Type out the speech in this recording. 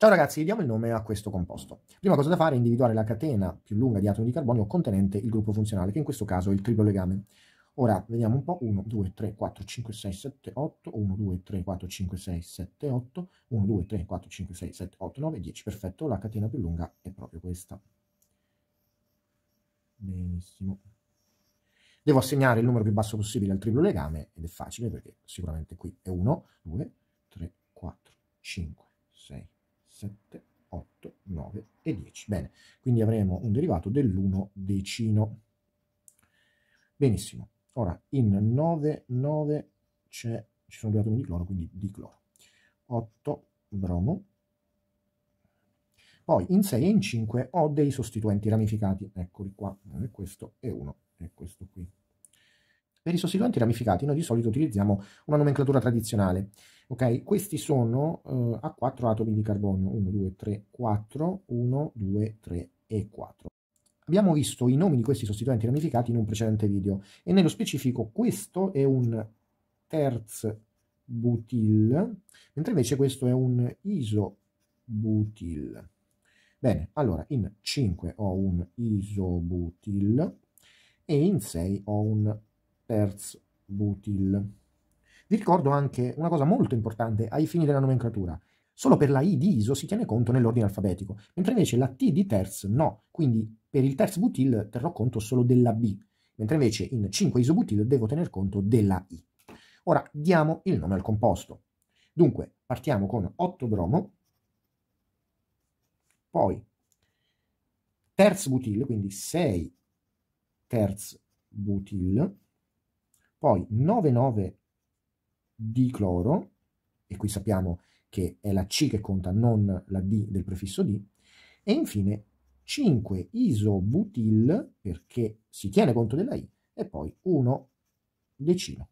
Ciao ragazzi, diamo il nome a questo composto. Prima cosa da fare è individuare la catena più lunga di atomi di carbonio contenente il gruppo funzionale, che in questo caso è il triplo legame. Ora vediamo un po': 1, 2, 3, 4, 5, 6, 7, 8, 1, 2, 3, 4, 5, 6, 7, 8, 1, 2, 3, 4, 5, 6, 7, 8, 9, 10. Perfetto, la catena più lunga è proprio questa. Benissimo. Devo assegnare il numero più basso possibile al triplo legame ed è facile perché sicuramente qui è 1, 2, 3, 4, 5. 7, 8, 9 e 10. Bene, quindi avremo un derivato dell'1 decino. Benissimo. Ora, in 9, 9 ci sono due atomi di cloro, quindi di cloro. 8 bromo. Poi in 6 e in 5 ho dei sostituenti ramificati, eccoli qua, questo è uno e questo qui. Per i sostituenti ramificati noi di solito utilizziamo una nomenclatura tradizionale. Ok, Questi sono eh, a 4 atomi di carbonio, 1, 2, 3, 4, 1, 2, 3 e 4. Abbiamo visto i nomi di questi sostituenti ramificati in un precedente video e nello specifico questo è un terz butil, mentre invece questo è un isobutil. Bene, allora in 5 ho un isobutil e in 6 ho un terz butil. Vi ricordo anche una cosa molto importante ai fini della nomenclatura. Solo per la I di iso si tiene conto nell'ordine alfabetico, mentre invece la T di terz no, quindi per il terz butil terrò conto solo della B, mentre invece in 5 isobutil devo tener conto della I. Ora diamo il nome al composto. Dunque partiamo con 8 bromo, poi terz butil, quindi 6 terz butil, poi 9,9 di cloro, e qui sappiamo che è la C che conta, non la D del prefisso D, e infine 5 isobutil perché si tiene conto della I, e poi 1 decino.